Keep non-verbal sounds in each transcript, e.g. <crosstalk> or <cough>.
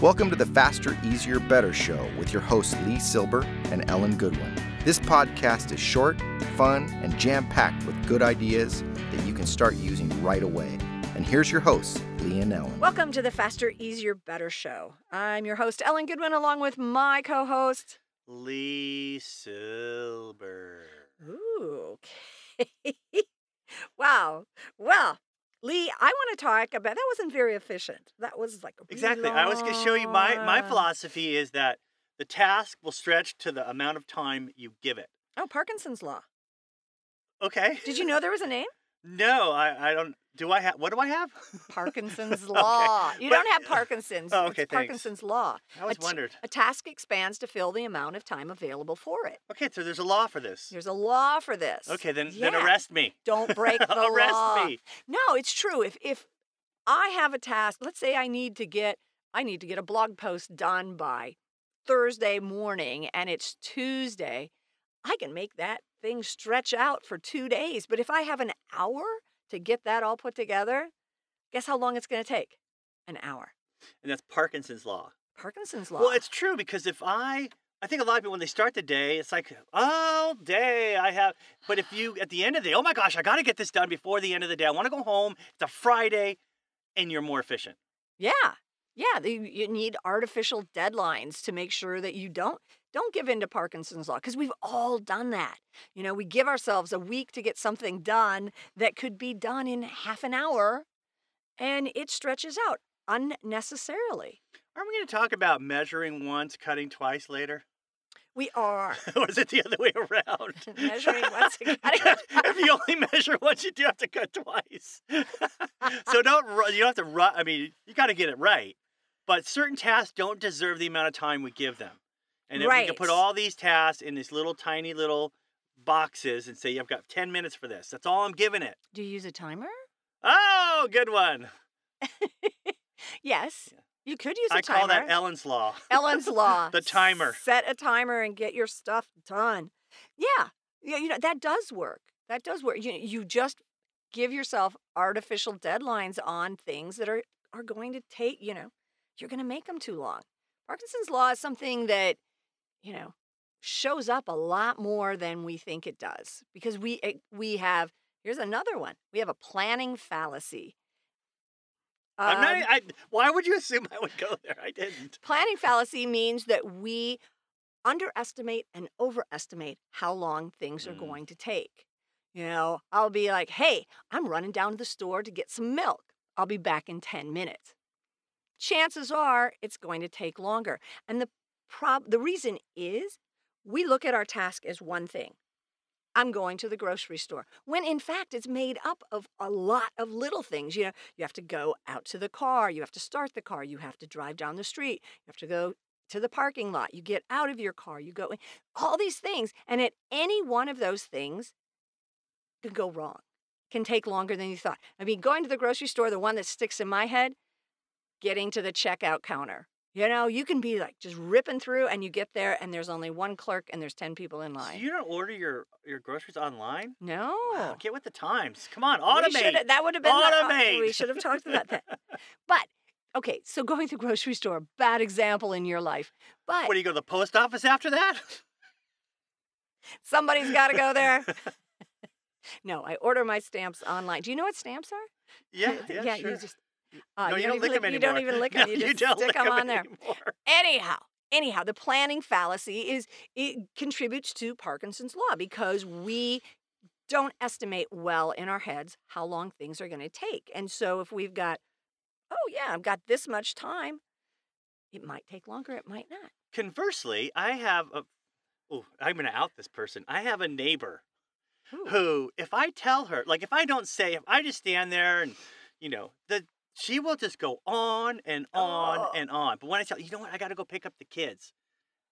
Welcome to the Faster, Easier, Better show with your hosts Lee Silber and Ellen Goodwin. This podcast is short, fun, and jam packed with good ideas that you can start using right away. And here's your hosts, Lee and Ellen. Welcome to the Faster, Easier, Better show. I'm your host, Ellen Goodwin, along with my co host, Lee Silber. Ooh, <laughs> okay. wow. Well, Lee, I want to talk about that. Wasn't very efficient. That was like exactly. Long... I was going to show you my my philosophy is that the task will stretch to the amount of time you give it. Oh, Parkinson's law. Okay. Did you <laughs> know there was a name? No, I, I don't. Do I have what do I have? <laughs> Parkinson's law. okay. You but, don't have Parkinson's. Oh, okay, it's thanks. Parkinson's law. I always a wondered. A task expands to fill the amount of time available for it. Okay, so there's a law for this. There's a law for this. Okay, then yeah. then arrest me. Don't break <laughs> the arrest law. me. No, it's true. If if I have a task, let's say I need to get I need to get a blog post done by Thursday morning and it's Tuesday, I can make that things stretch out for two days. But if I have an hour to get that all put together, guess how long it's going to take? An hour. And that's Parkinson's law. Parkinson's law. Well, it's true because if I, I think a lot of people when they start the day, it's like all day I have. But if you at the end of the day, oh my gosh, I got to get this done before the end of the day. I want to go home. It's a Friday, and you're more efficient. Yeah, yeah. You need artificial deadlines to make sure that you don't. Don't give in to Parkinson's law because we've all done that. You know, we give ourselves a week to get something done that could be done in half an hour and it stretches out unnecessarily. Aren't we going to talk about measuring once, cutting twice later? <laughs> We are. or is it the other way around? <laughs> Measuring once and <laughs> cutting If you only measure once, you do have to cut twice. so don't, you don't have to, I mean, you got to get it right. But certain tasks don't deserve the amount of time we give them. And then right. we can put all these tasks in these little tiny little boxes and say, I've got 10 minutes for this. That's all I'm giving it. Do you use a timer? Oh, good one. <laughs> yes. Yeah. You could use a I timer. I call that Ellen's Law. Ellen's <laughs> Law. the timer. Set a timer and get your stuff done. Yeah. Yeah, you know, that does work. That does work. You, you just give yourself artificial deadlines on things that are, are going to take, you know, you're going to make them too long. Parkinson's Law is something that you know, shows up a lot more than we think it does because we eh, we have here's another one. We have a planning fallacy. Um, I'm not. Um, I, why would you assume I would go there? I didn't. Planning fallacy means that we underestimate and overestimate how long things mm. are going to take. You know, I'll be like, "Hey, I'm running down to the store to get some milk. I'll be back in 10 minutes." Chances are it's going to take longer. And the prob- the reason is we look at our task as one thing. I'm going to the grocery store. When in fact, it's made up of a lot of little things. You know, you have to go out to the car, you have to start the car, you have to drive down the street, you have to go to the parking lot, you get out of your car, you go, all these things. And at any one of those things can go wrong, can take longer than you thought. I mean, going to the grocery store, the one that sticks in my head, getting to the checkout counter. You know, you can be like just ripping through, and you get there, and there's only one clerk, and there's ten people in line. So you don't order your your groceries online? No. Wow, get with the times. Come on, automate. That would have been automate. The, we should have talked about that. <laughs> but okay, so going to the grocery store, bad example in your life. But what do you go to the post office after that? Somebody's got to go there. <laughs> no, I order my stamps online. Do you know what stamps are? Yeah, <laughs> yeah, yeah sure. You just uh, no, you, you don't, don't, lick them anymore. You don't even lick <laughs> them. No, you, you just stick them on there. Anyhow, anyhow, the planning fallacy is it contributes to Parkinson's law because we don't estimate well in our heads how long things are going to take. And so if we've got, oh yeah, I've got this much time, it might take longer, it might not. Conversely, I have a oh, I'm going to out this person. I have a neighbor Ooh. who if I tell her, like if I don't say, if I just stand there and you know, the she will just go on and on oh. and on. But when I tell you know what, I got to go pick up the kids,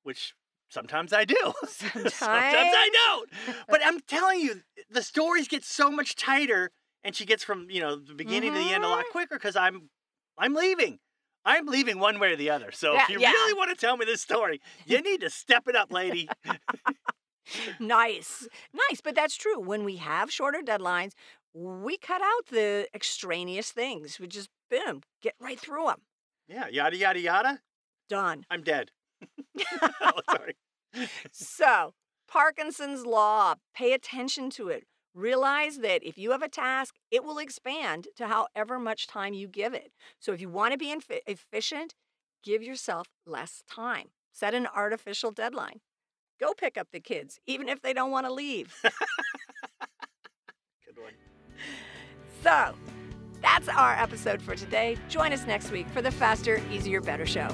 which sometimes I do. Sometimes, <laughs> sometimes I don't. But I'm telling you, the stories get so much tighter, and she gets from you know the beginning mm-hmm. to the end a lot mm-hmm. quicker because I'm I'm leaving. I'm leaving one way or the other. So yeah, if you yeah. really want to tell me this story, you need to step it up, lady. <laughs> nice. Nice, but that's true. When we have shorter deadlines, we cut out the extraneous things. We just, boom, get right through them. Yeah, yada, yada, yada. Done. I'm dead. <laughs> <laughs> oh, sorry. so, Parkinson's Law, pay attention to it. Realize that if you have a task, it will expand to however much time you give it. So, if you want to be inf- efficient, give yourself less time. Set an artificial deadline. Go pick up the kids, even if they don't want to leave. <laughs> So that's our episode for today. Join us next week for the Faster, Easier, Better show.